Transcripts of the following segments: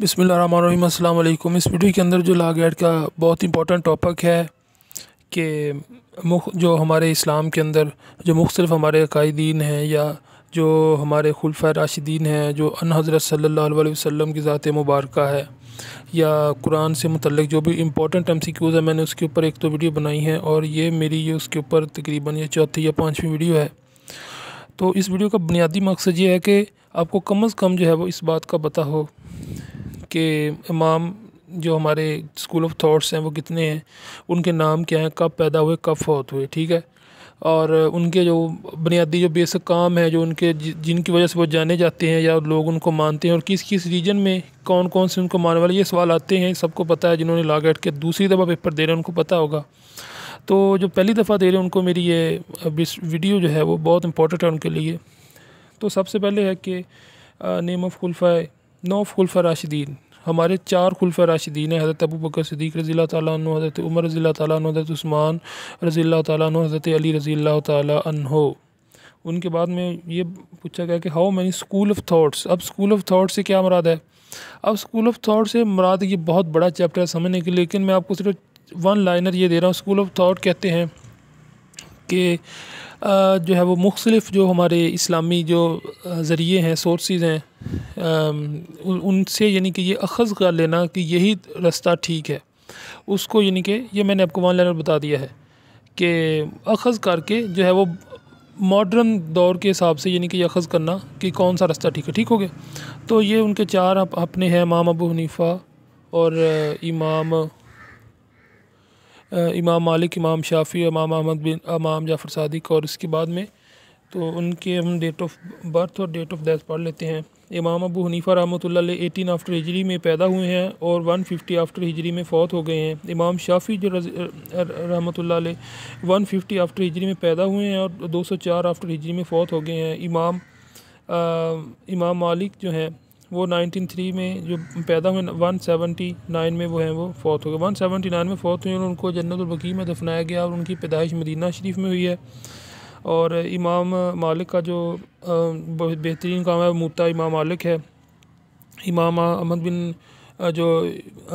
बिसमिल अल्लाम इस वीडियो के अंदर जो लागैड का बहुत इंपॉर्टेंट टॉपिक है कि जो हमारे इस्लाम के अंदर जो मुख्तलिफ हमारे अकायदीन हैं या जो हमारे खुलफ़ राशिदीन हैं जो अन हज़रत सल्ला वसम की ज़ात मुबारक है या कुरान से मतलब जो भी इंपॉर्टेंट एम सी क्यूज़ है मैंने उसके ऊपर एक तो वीडियो बनाई है और ये मेरी ये उसके ऊपर तकरीबन ये चौथी या पाँचवीं वीडियो है तो इस वीडियो का बुनियादी मकसद ये है कि आपको कम अज़ कम जो है वो इस बात का पता हो के इमाम जो हमारे स्कूल ऑफ थाट्स हैं वो कितने हैं उनके नाम क्या हैं कब पैदा हुए कब फौत हुए ठीक है और उनके जो बुनियादी जो बेसिक काम है जो उनके जिनकी वजह से वो जाने जाते हैं या लोग उनको मानते हैं और किस किस रीजन में कौन कौन से उनको मानने वाले ये सवाल आते हैं सबको पता है जिन्होंने ला के दूसरी दफ़ा पेपर दे रहे हैं उनको पता होगा तो जो पहली दफ़ा दे रहे हैं उनको मेरी ये वीडियो जो है वो बहुत इंपॉर्टेंट है उनके लिए तो सबसे पहले है कि नेम ऑफ़ खुलफ़ा ऑफ खुलफ़ा राशिदीन हमारे चार खुलफ राशिदीन हैं हज़रत अबू बकर सदीक रज़ी तु हज़रत उमर रज़ी तु हज़रत उस्मान रज़ी तु हज़रत अली रज़ी तन हो उनके बाद में ये पूछा गया कि how many school of thoughts अब स्कूल ऑफ थाट से क्या मराद है अब स्कूल ऑफ थाट से मराद ये बहुत बड़ा चैप्टर है समझने के लिए लेकिन मैं आपको सिर्फ वन लाइनर ये दे रहा हूँ स्कूल ऑफ थाट कहते हैं के जो है वो मुख्तलिफ़ जो हमारे इस्लामी जो ज़रिए हैं सोर्सेज हैं उनसे यानी कि ये अखज़ कर लेना कि यही रास्ता ठीक है उसको यानी कि ये मैंने आपको वन लेनर बता दिया है कि अखज़ करके जो है वो मॉडर्न दौर के हिसाब से यानी कि यह अखज़ करना कि कौन सा रास्ता ठीक है ठीक हो गया तो ये उनके चार अपने हैं इमाम अबू हनीफ़ा और इमाम इमाम मालिक इमाम शाफी इमाम अहमद बिन इमाम जाफ़र सदक और इसके बाद में तो उनके हम डेट ऑफ बर्थ और डेट ऑफ डेथ पढ़ लेते हैं इमाम अबू हनीफ़ा रहमत एटीन आफ्टर हिजरी में पैदा हुए हैं और वन फिफ्टी आफ्टर हिजरी में फ़ौत हो गए हैं इमाम शाफी जो रहमत वन फिफ्टी आफ्टर हिजरी में पैदा हुए हैं और दो सौ चार आफ्टर हिजरी में फ़ौत हो गए हैं इमाम आ, इमाम मालिक जो हैं वो थ्री में जो पैदा हुए 179 में वो हैं वो फौत हो गए 179 में फौत हुए और उनको जन्नतबकी में दफनाया गया और उनकी पैदाइश मदीना शरीफ में हुई है और इमाम मालिक का जो बेहतरीन काम है मुता इमाम मालिक है इमाम अहमद बिन जो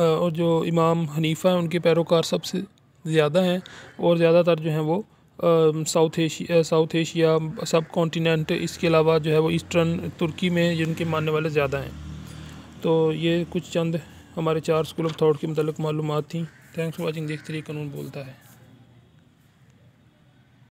और जो इमाम हनीफ़ा हैं उनके पैरोकार सबसे ज़्यादा हैं और ज़्यादातर जो हैं वो South Asia South Asia subcontinent इसके अलावा जो है वो ईस्टर्न तुर्की में जिनके मानने वाले ज़्यादा हैं तो ये कुछ चंद हमारे चार स्कूल ऑफ थाट के मतलब मालूम थी थैंक्स फॉर वॉचिंग देखते रहिए कानून बोलता है